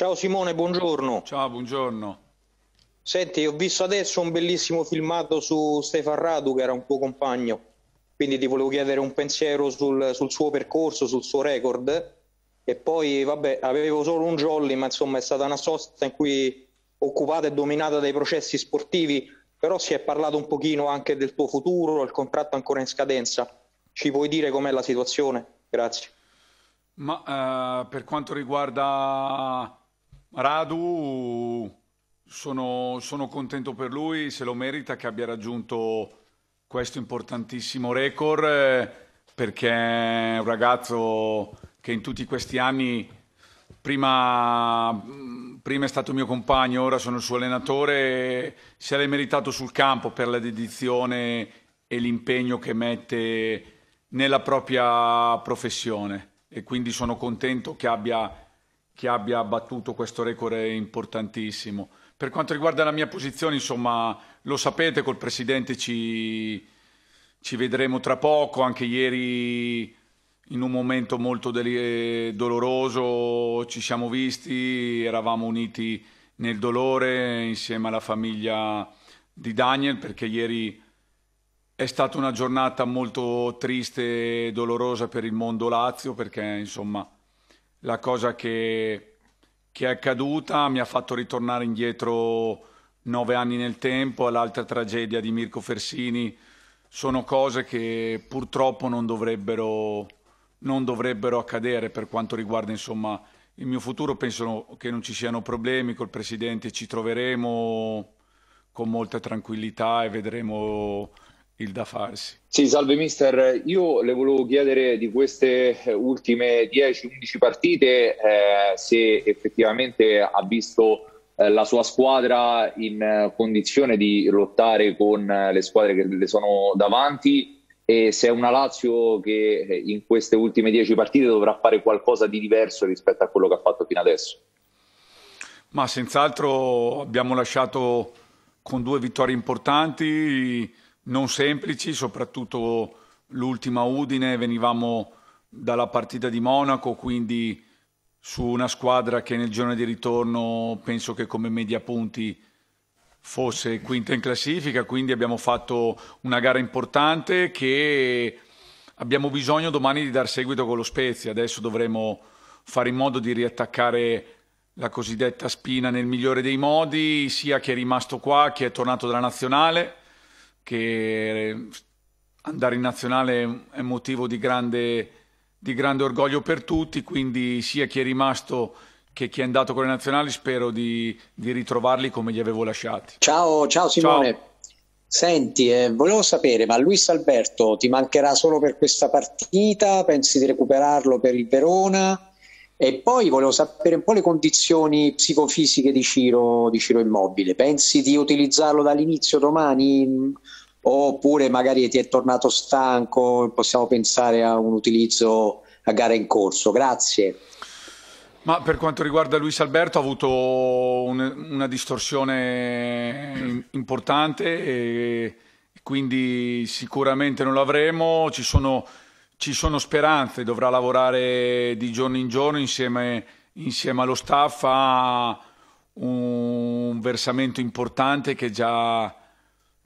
Ciao Simone, buongiorno. Ciao, buongiorno. Senti, ho visto adesso un bellissimo filmato su Stefan Radu, che era un tuo compagno, quindi ti volevo chiedere un pensiero sul, sul suo percorso, sul suo record. E poi, vabbè, avevo solo un jolly, ma insomma è stata una sosta in cui occupata e dominata dai processi sportivi, però si è parlato un pochino anche del tuo futuro, il contratto ancora in scadenza. Ci puoi dire com'è la situazione? Grazie. Ma eh, per quanto riguarda Radu, sono, sono contento per lui, se lo merita che abbia raggiunto questo importantissimo record eh, perché è un ragazzo che in tutti questi anni Prima, mm, prima, è stato mio compagno, ora sono il suo allenatore, se l'è meritato sul campo per la dedizione e l'impegno che mette nella propria professione e quindi sono contento che abbia che abbia battuto questo record è importantissimo. Per quanto riguarda la mia posizione, insomma, lo sapete, col Presidente ci, ci vedremo tra poco, anche ieri in un momento molto doloroso ci siamo visti, eravamo uniti nel dolore insieme alla famiglia di Daniel perché ieri è stata una giornata molto triste e dolorosa per il mondo Lazio perché insomma la cosa che, che, è accaduta mi ha fatto ritornare indietro nove anni nel tempo, all'altra tragedia di Mirko Fersini. Sono cose che purtroppo non dovrebbero, non dovrebbero accadere per quanto riguarda insomma, il mio futuro. Penso che non ci siano problemi col Presidente, ci troveremo con molta tranquillità e vedremo il da farsi. Sì, salve mister, io le volevo chiedere di queste eh, ultime 10-11 partite eh, se effettivamente ha visto eh, la sua squadra in eh, condizione di lottare con le squadre che le sono davanti e se è una Lazio che in queste ultime 10 partite dovrà fare qualcosa di diverso rispetto a quello che ha fatto fino adesso. Ma senz'altro abbiamo lasciato con due vittorie importanti non semplici, soprattutto l'ultima Udine, venivamo dalla partita di Monaco, quindi su una squadra che nel giorno di ritorno penso che come media punti fosse quinta in classifica, quindi abbiamo fatto una gara importante che abbiamo bisogno domani di dar seguito con lo Spezia, adesso dovremo fare in modo di riattaccare la cosiddetta spina nel migliore dei modi, sia che è rimasto qua, che è tornato dalla nazionale, che andare in nazionale è motivo di grande, di grande orgoglio per tutti, quindi sia chi è rimasto che chi è andato con le nazionali spero di, di ritrovarli come li avevo lasciati. Ciao, ciao Simone. Ciao. Senti, eh, volevo sapere, ma Luis Alberto ti mancherà solo per questa partita? Pensi di recuperarlo per il Verona? E poi volevo sapere un po' le condizioni psicofisiche di Ciro, di Ciro Immobile. Pensi di utilizzarlo dall'inizio domani? Oppure magari ti è tornato stanco, possiamo pensare a un utilizzo a gara in corso. Grazie. Ma per quanto riguarda Luis Alberto ha avuto un, una distorsione importante e quindi sicuramente non l'avremo. Ci sono ci sono speranze, dovrà lavorare di giorno in giorno insieme, insieme allo staff a un versamento importante che, già,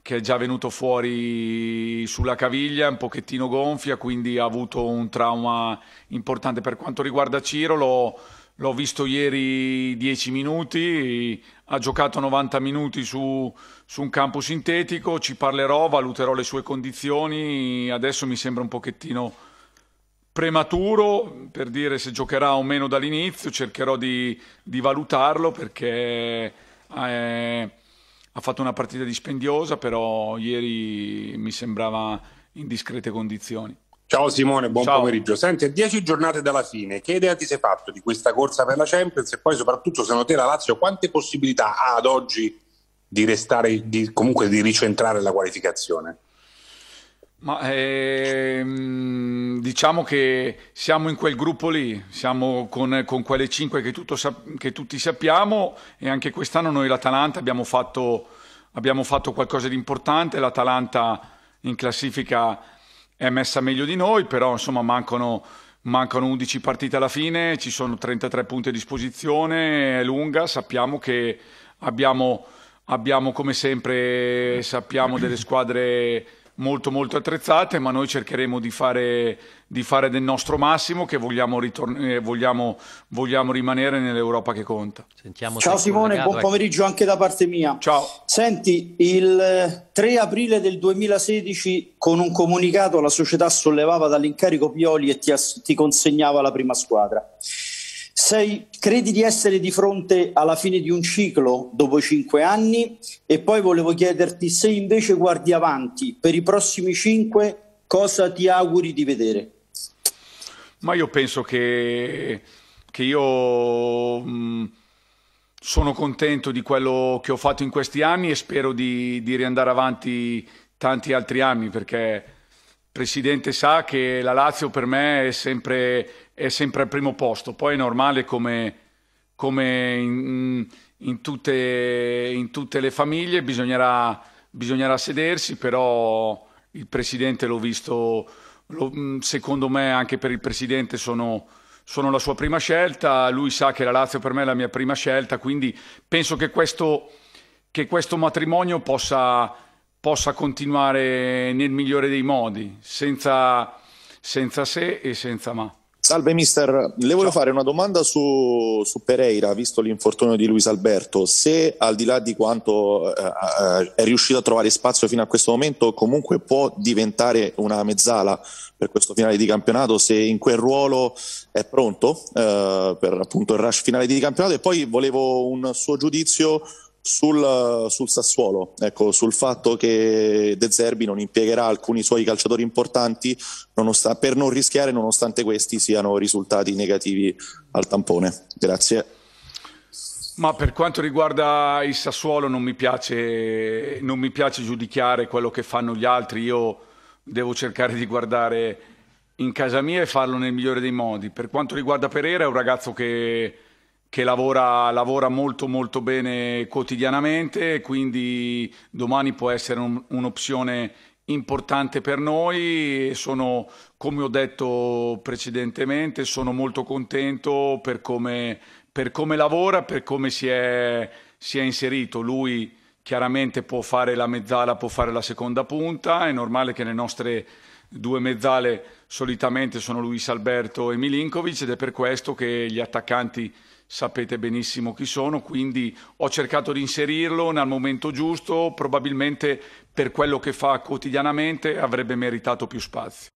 che è già venuto fuori sulla caviglia, un pochettino gonfia, quindi ha avuto un trauma importante. Per quanto riguarda Ciro, l'ho, l'ho visto ieri 10 minuti, ha giocato 90 minuti su, su, un campo sintetico, ci parlerò, valuterò le sue condizioni, adesso mi sembra un pochettino prematuro per dire se giocherà o meno dall'inizio, cercherò di, di valutarlo perché è, eh, ha fatto una partita dispendiosa, però ieri mi sembrava in discrete condizioni. Ciao Simone, buon Ciao. pomeriggio. Senti, a dieci giornate dalla fine, che idea ti sei fatto di questa corsa per la Champions e poi soprattutto se te la Lazio quante possibilità ha ad oggi di restare, di, comunque di ricentrare la qualificazione? Ma ehm, diciamo che siamo in quel gruppo lì, siamo con, con quelle cinque che, tutto, che, tutti sappiamo e anche quest'anno noi l'Atalanta abbiamo fatto, abbiamo fatto qualcosa di importante, l'Atalanta in classifica è messa meglio di noi, però insomma mancano, mancano 11 partite alla fine, ci sono 33 punti a disposizione, è lunga, sappiamo che abbiamo, abbiamo come sempre sappiamo delle squadre molto molto attrezzate, ma noi cercheremo di fare, di fare del nostro massimo che vogliamo, ritorn- eh, vogliamo, vogliamo rimanere nell'Europa che conta. Sentiamo Ciao Simone, buon pomeriggio anche da parte mia. Ciao. Senti, il 3 eh, aprile del 2016 con un comunicato la società sollevava dall'incarico Pioli e ti, as- ti consegnava la prima squadra. Sei, credi di essere di fronte alla fine di un ciclo dopo cinque anni? E poi volevo chiederti se invece guardi avanti per i prossimi cinque, cosa ti auguri di vedere? Ma io penso che, che io mh, mm, sono contento di quello che ho fatto in questi anni e spero di, di riandare avanti tanti altri anni perché Presidente sa che la Lazio per me è sempre, è sempre al primo posto, poi è normale come, come in, in, tutte, in, tutte, le famiglie bisognerà, bisognerà, sedersi, però il Presidente l'ho visto, lo, secondo me anche per il Presidente sono, sono la sua prima scelta, lui sa che la Lazio per me è la mia prima scelta, quindi penso che questo, che questo matrimonio possa possa continuare nel migliore dei modi, senza, senza se e senza ma. Salve mister, le volevo fare una domanda su, su, Pereira, visto l'infortunio di Luis Alberto, se al di là di quanto eh, eh, è riuscito a trovare spazio fino a questo momento, comunque può diventare una mezzala per questo finale di campionato, se in quel ruolo è pronto eh, per appunto il rush finale di campionato e poi volevo un suo giudizio sul, sul, Sassuolo, ecco, sul fatto che De Zerbi non impiegherà alcuni suoi calciatori importanti nonost- per non rischiare nonostante questi siano risultati negativi al tampone. Grazie. Ma per quanto riguarda il Sassuolo non mi, piace, non mi piace giudicare quello che fanno gli altri, io devo cercare di guardare in casa mia e farlo nel migliore dei modi. Per quanto riguarda Pereira è un ragazzo che che lavora, lavora, molto molto bene quotidianamente, quindi domani può essere un, un'opzione importante per noi. Sono, come ho detto precedentemente, sono molto contento per come, per come lavora, per come si è, si è inserito. Lui chiaramente può fare la mezzala, può fare la seconda punta, è normale che le nostre due mezzale solitamente sono Luis Alberto e Milinkovic ed è per questo che gli attaccanti sapete benissimo chi sono, quindi ho cercato di inserirlo nel momento giusto, probabilmente per quello che fa quotidianamente avrebbe meritato più spazio.